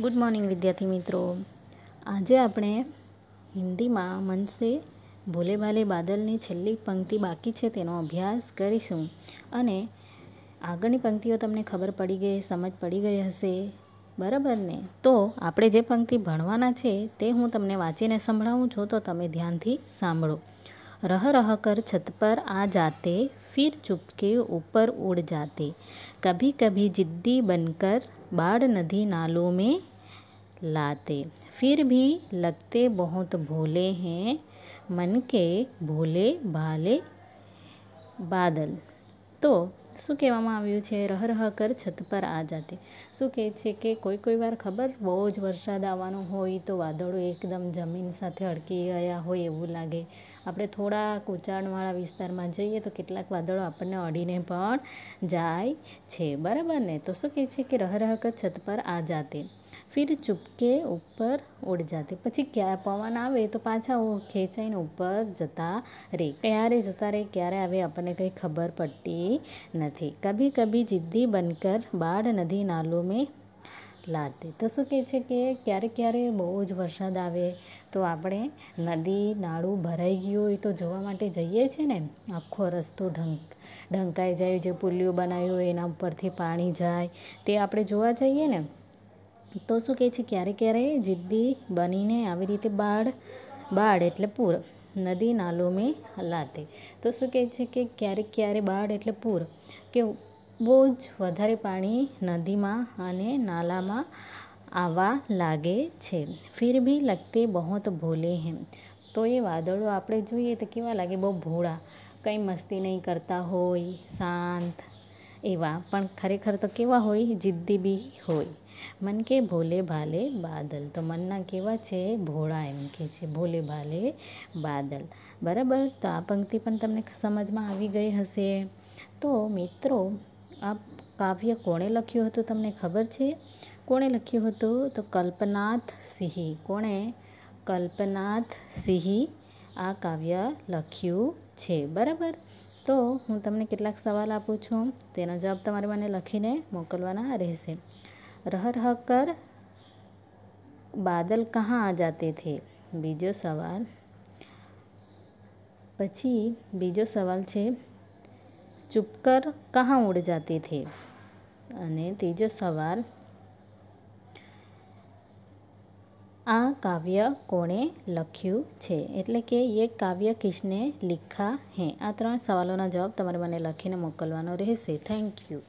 good morning વિદ્યાર્થી મિત્રો આજે આપણે હિન્દીમાં મનસે ભોલે ભાલે બાદલની છેલ્લી પંક્તિ બાકી છે તેનો અભ્યાસ કરીશું અને આગળની પંક્તિઓ તમને ખબર પડી ગઈ સમજ પડી ગઈ હશે બરાબર ને તો આપણે જે પંક્તિ ભણવાના છે તે હું તમને વાંચીને સંભળાવું છું તો તમે ધ્યાનથી સાંભળો रह रह कर छत पर आ जाते फिर चुपके ऊपर उड़ जाते कभी कभी जिद्दी बनकर बाढ़ नदी नालों में लाते फिर भी लगते बहुत भोले हैं मन के ભોલે ભાલે બાદલ તો શું કહેવામાં આવ્યું છે રહ રહ કર છત પર આ જાતે શું કહે છે કે કોઈ કોઈ વાર ખબર બહુ જ વરસાદ આવવાનો હોય તો વાદળો એકદમ જમીન સાથે અડકી ગયા હોય એવું લાગે આપણે થોડાક ઉંચાણવાળા વિસ્તારમાં જઈએ તો કેટલાક વાદળો આપણને અડીને પણ જાય છે બરાબર ને તો શું કહે છે કે રહ રહ છત પર આ જાતે ફિર ચૂપકે ઉપર ઉડ જાતે પછી ક્યાં પવન આવે તો પાછા ખેંચાઈને ઉપર જતા રહે ક્યારે જતા રહે ક્યારે આવે આપણને કંઈ ખબર પડતી નથી કભી કભી જિદ્દી બનકર બાળ નદી નાલોં મેં લાતે તો શું કહે છે કે ક્યારેક ક્યારેક બહુ જ વરસાદ આવે તો આપણે નદી નાળું ભરાઈ ગયું હોય તો જોવા માટે જઈએ છીએ ને આખો રસ્તો ઢંક ઢંકાઈ જાય જે પુલિયો બનાવ્યો હોય એના ઉપરથી પાણી જાય તે આપણે જોવા જઈએ ને તો શું કહે છે ક્યારેક ક્યારેક જિદ્દી બનીને આવી રીતે બાળ બાળ એટલે પૂર નદી નાલો મેં હલાતે તો શું કહે છે કે ક્યારેક ક્યારે બાળ એટલે પૂર કે બહુ જ વધારે પાણી નદીમાં અને નાલામાં આવવા લાગે છે ફિર ભી લગતે બહોત ભોલે હેમ તો એ વાદળો આપણે જોઈએ તો કેવા લાગે બહુ ભોળા કંઈ મસ્તી નહીં કરતા હોય શાંત એવા પણ ખરેખર તો કેવા હોય જિદ્દી બી હોય મન કે ભોલે ભાલે બાદલ તો મનના કેવા છે ભોળા એમ કે છે ભોલે ભાલે બાદલ બરાબર તો આ પંક્તિ પણ તમને સમજમાં આવી ગઈ હશે તો મિત્રો આ કાવ્ય કોણે લખ્યું હતું તમને ખબર છે કોણે લખ્યું હતું તો કલ્પનાથ સિંહ કોણે કલ્પનાથ સિંહ આ કાવ્ય લખ્યું છે બરાબર તો હું તમને કેટલાક સવાલ આપું છું તેનો જવાબ તમારે મને લખીને મોકલવાના રહેશે રહર હકર બાદલ કહાં આ જાતે થે બીજો સવાલ પછી બીજો સવાલ છે चुप કર કહાં उड़ जाते थे અને ત્રીજો સવાલ આ કાવ્ય કોણે લખ્યું છે એટલે કે એ કાવ્ય કિશને લિખા હે આ ત્રણ સવાલોના જવાબ તમારે મને લખીને મોકલવાનો રહેશે થેન્ક યુ